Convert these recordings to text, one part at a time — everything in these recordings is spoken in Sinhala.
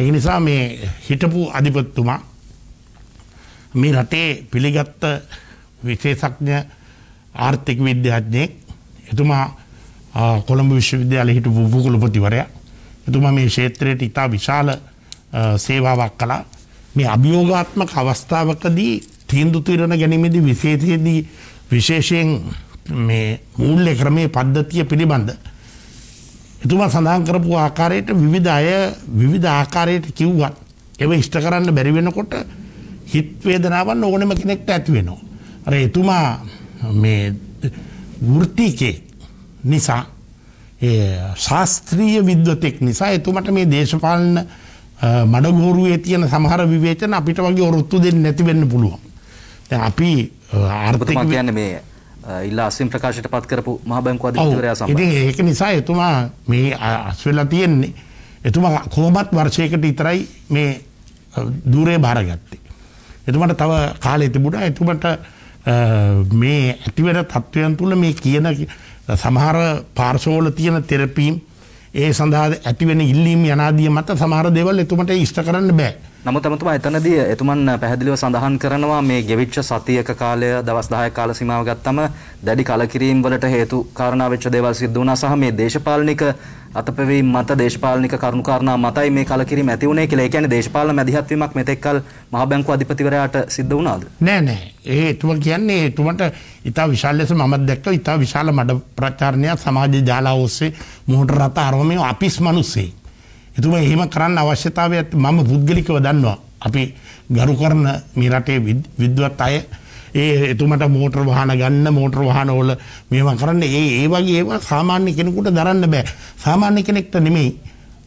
ඒ නිසා මේ හිටපු අධිපතිතුමා මේ රටේ පිළිගත්ත විශේෂඥ ආර්ථික විද්‍යාඥයෙක් එතුමා කොළඹ විශ්වවිද්‍යාලයේ හිටපු උපකුලපතිවරයා එතුමා මේ ක්ෂේත්‍රයට ඉතා විශාල සේවාවක් කළා මේ අභියෝගාත්මක අවස්ථාවකදී තීන්දු තීරණ ගැනීමේදී විශේෂයේදී විශේෂයෙන් මේ මූල්‍ය ක්‍රමයේ පද්ධතිය පිළිබඳ එතුමා සඳහන් කරපු ආකාරයට විවිධ අය විවිධ ආකාරයට කිව්වත් ඒව ඉෂ්ට කරන්න බැරි වෙනකොට හිත වේදනාවන් ඕනෙම කෙනෙක්ට ඇති වෙනවා. අර එතුමා මේ වෘත්තිකේ නිසා ඒ ශාස්ත්‍රීය විද්වතෙක් නිසා එතුමට මේ දේශපාලන මඩගෝරුවේ තියෙන සමහර විවේචන අපිට වගේ ඔරොත්තු දෙන්නේ නැති වෙන්න පුළුවන්. දැන් අපි ආර්ථික කියන්නේ මේ ඉල්ලා අසින් ප්‍රකාශයට පත් කරපු මහ බැංකු අධිපතිවරයා සම්බන්ධ. ඉතින් ඒක නිසා එතුමා මේ අස් වෙලා තියෙන්නේ. එතුමා කොහොමත් වර්ෂයකට විතරයි මේ দূරේ බාරගත්තේ. එතුමට තව කාලය තිබුණා. එතුමට මේ ඇතිවෙන තත්වයන් තුල මේ කියන සමහර පාර්ශවවල තියෙන තෙරපීම් ඒ සඳහා ඇතිවෙන ඉල්ලීම් යනාදිය මත සමහර දේවල් එතුමට ඉෂ්ට කරන්න බෑ. නමුත් අමතුමා එතනදී එතුමන් පැහැදිලිව සඳහන් කරනවා මේ ගෙවිච්ච සතියක කාලය දවස් 10ක කාල සීමාව ගත්තම දැඩි කලකිරීම වලට හේතු කාරණා වෙච්ච දේවල් සිද්ධ වුණා සහ මේ දේශපාලනික අතපැවීම් මත දේශපාලනික කරුණු කාරණා මතයි මේ කලකිරීම ඇති වුණේ කියලා. ඒ කියන්නේ දේශපාලන මැදිහත් වීමක් මෙතෙක්කල් මහ බැංකුව අධිපතිවරයාට සිද්ධ වුණාද? නෑ නෑ. ඒ එතුම කියන්නේ එතුමට ඉතා විශාල ලෙස මම දැක්කා ඉතා විශාල මඩ ප්‍රචාරණයක් සමාජ ජාලා ඔස්සේ මුහුණට රට අරවමින් අපිස් මිනිස්සේ එතුම එහෙම කරන්න අවශ්‍යතාව ඇත් මම පුද්ගලිකව දන්නවා. අපි ගරු කරන මේ රටේ විද්වත් අය ඒ එතුමට මෝටර් වාහන ගන්න මෝටර් වාහන වල මේවා කරන්න ඒ ඒ වගේ ඒවා සාමාන්‍ය කෙනෙකුට දරන්න බෑ. සාමාන්‍ය කෙනෙක්ට නෙමෙයි.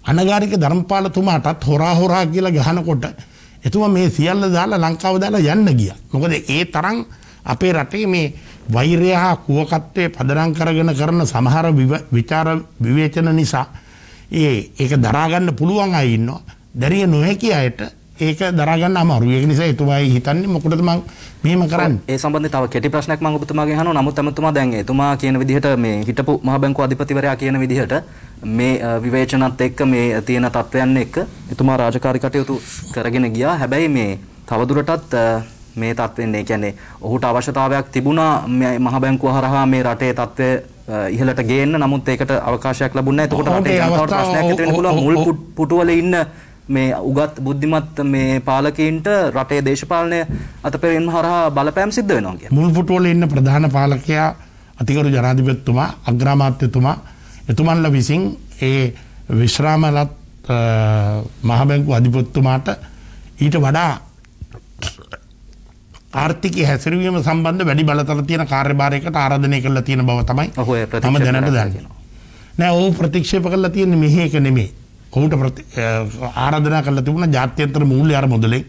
අනගාരിക ධර්මපාලතුමාටත් හොරා හොරා කියලා ගහනකොට එතුමා මේ සියල්ල දාලා ලංකාව දාලා යන්න ගියා. මොකද ඒ තරම් අපේ රටේ මේ වෛරය හා කුවකත්වයේ පදනම් කරගෙන කරන සමහර විචාර විවේචන නිසා ඒ ඒක දරාගන්න පුළුවන් අය ඉන්නවා දැරිය නොහැකි අයට ඒක දරගන්න අමාරු ඒක නිසා එතුමායි හිතන්නේ මොකටද මම මෙහෙම කරන්නේ ඒ සම්බන්ධයෙන් තව කෙටි ප්‍රශ්නයක් මම ඔබතුමාගෙන් අහනවා නමුත් අමතුමා දැන් එතුමා කියන විදිහට මේ හිටපු මහ බැංකු අධිපතිවරයා කියන විදිහට මේ විවේචනත් එක්ක මේ තියෙන තත්ත්වයන් එක්ක එතුමා රාජකාරී කටයුතු කරගෙන ගියා හැබැයි මේ තවදුරටත් මේ තත්ත්වෙන් ඒ කියන්නේ ඔහුට අවශ්‍යතාවයක් තිබුණා මේ මහ බැංකුව හරහා මේ රටේ තත්ත්වය ඉහලට ගේන්න නමුත් ඒකට අවකාශයක් ලැබුණා. එතකොට රටේ ජනතාවට ප්‍රශ්නයක් ඇති වෙන්න පුළුවන් මුල් පුටුවල ඉන්න මේ උගත් බුද්ධිමත් මේ පාලකීන්ට රටේ දේශපාලනය අතපෙරෙන් හරහා බලපෑම් සිද්ධ වෙනවා කියන්නේ. මුල් පුටුවල ඉන්න ප්‍රධාන පාලකයා අතිගරු ජනාධිපතිතුමා අග්‍රාමාත්‍යතුමා එතුමන්ලා විසින් ඒ විශ්‍රාමලත් මහ බැංකු අධිපතිතුමාට ඊට වඩා ආර්ථික හැසිරවීම සම්බන්ධ වැඩි බලතල තියෙන කාර්යභාරයකට ආරාධනය කරලා තියෙන බව තමයි තම දැනට දැනගෙනවා. නෑ ඔහු ප්‍රතික්ෂේප කරලා තියෙන්නේ මෙහි එක නෙමෙයි. ඔහුට ආරාධනා කරලා තිබුණා ජාත්‍යන්තර මූල්‍ය අරමුදලෙන්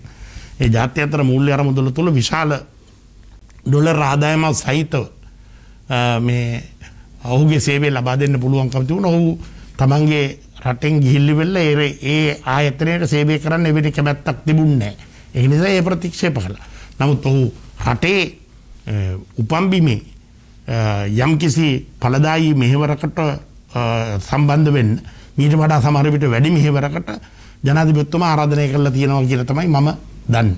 ඒ ජාත්‍යන්තර මූල්‍ය අරමුදල තුල විශාල ඩොලර් ආදායමක් සහිතව මේ ඔහුගේ සේවය ලබා දෙන්න පුළුවන්කම තිබුණා. ඔහු තමන්ගේ රටෙන් ගිහිල්ලි වෙලා ඒ ආයතනයට සේවය කරන්න එවැනි කැමැත්තක් තිබුණේ නෑ. ඒ නිසා ඒ ප්‍රතික්ෂේප කළා. නමුත් ඔහු රටේ උපම්බිමේ යම් කිසි පලදායි මෙහෙවරකට සම්බන්ධ වෙන්න මීට වඩා සමහර විට වැඩි මෙහෙවරකට ජනාධිපතිතුමා ආරාධනය කරලා තියෙනවා කියලා තමයි මම දන්නේ.